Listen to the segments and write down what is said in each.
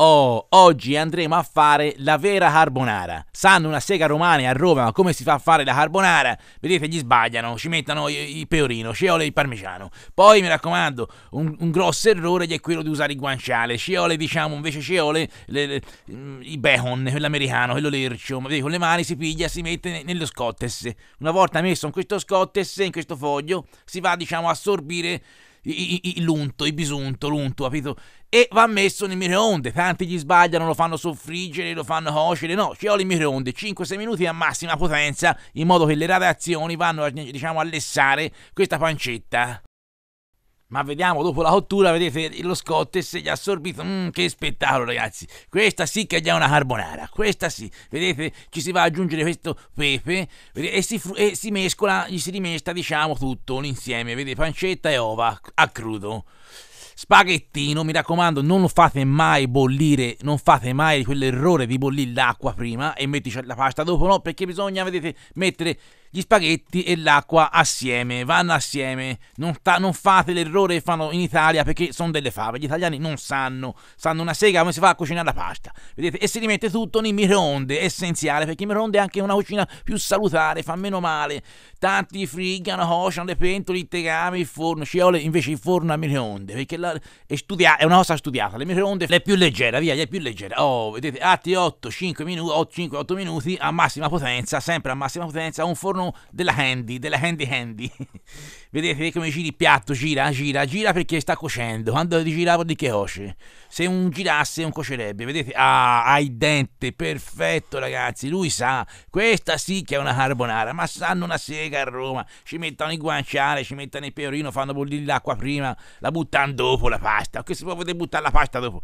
Oh, oggi andremo a fare la vera carbonara. Sanno una sega romana a Roma, come si fa a fare la carbonara? Vedete, gli sbagliano, ci mettono il peorino, ciole il parmigiano. Poi, mi raccomando, un, un, grosso errore è quello di usare il guanciale. Ciole, diciamo, invece ciole, le, mm, il bacon, quello americano, quello lercio. vedete, con le mani si piglia, si mette nello scottes. Una volta messo in questo scottes, in questo foglio, si va, diciamo, a assorbire i, i, l'unto, i bisunto, l'unto, capito? E va messo nel microonde, tanti gli sbagliano, lo fanno soffriggere, lo fanno cocere, no, ci ho il microonde, 5-6 minuti a massima potenza, in modo che le radiazioni vanno, a, diciamo, a lessare questa pancetta ma vediamo dopo la cottura, vedete lo scotto se gli ha assorbito, mm, che spettacolo ragazzi, questa sì che è già una carbonara, questa sì, vedete ci si va ad aggiungere questo pepe e si, e si mescola, gli si rimesta diciamo tutto un insieme, vedete pancetta e ova a crudo spaghettino, mi raccomando, non fate mai bollire, non fate mai quell'errore di bollire l'acqua prima e metterci la pasta dopo, no, perché bisogna, vedete, mettere gli spaghetti e l'acqua assieme, vanno assieme. Non, ta- non fate l'errore che fanno in Italia perché sono delle fave. Gli italiani non sanno, sanno una sega come si fa a cucinare la pasta. Vedete? E si rimette tutto nei microonde, è essenziale perché il microonde è anche una cucina più salutare, fa meno male. Tanti friggano, cociano le pentole, i tegami, il forno, ci sciole, invece il forno a microonde perché la la, è, studia- è, una cosa studiata. Le microonde è più leggera, via, è più leggera. Oh, vedete, atti 8 5 minuti, 5-8 minuti a massima potenza, sempre a massima potenza, un forno della Handy, della Handy Handy. vedete come giri il piatto, gira, gira, gira perché sta cuocendo. Quando giravo di che osce? Se un girasse non cuocerebbe, vedete? Ah, hai il dente, perfetto ragazzi, lui sa, questa sì che è una carbonara, ma sanno una sega a Roma, ci mettono il guanciale, ci mettono il peorino, fanno bollire l'acqua prima, la buttano dopo dopo la pasta, Questo si può buttare la pasta dopo.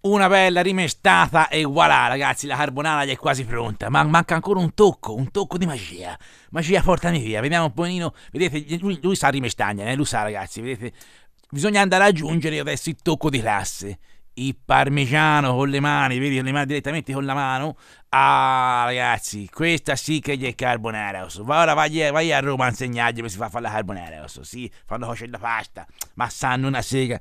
Una bella rimestata e voilà ragazzi, la carbonara gli è quasi pronta, ma manca ancora un tocco, un tocco di magia. Magia portami via, vediamo un po'. vedete, lui, lui sa rimestagna, eh? lui sa ragazzi, vedete. Bisogna andare ad aggiungere adesso il tocco di classe il parmigiano con le mani, vedi le mani direttamente con la mano. Ah, ragazzi, questa sì che gli è carbonara. Osso. Va ora vai, vai, a Roma a insegnargli come si fa a fare la carbonara. Osso. Sì, fanno cuocere la pasta, ma sanno una sega.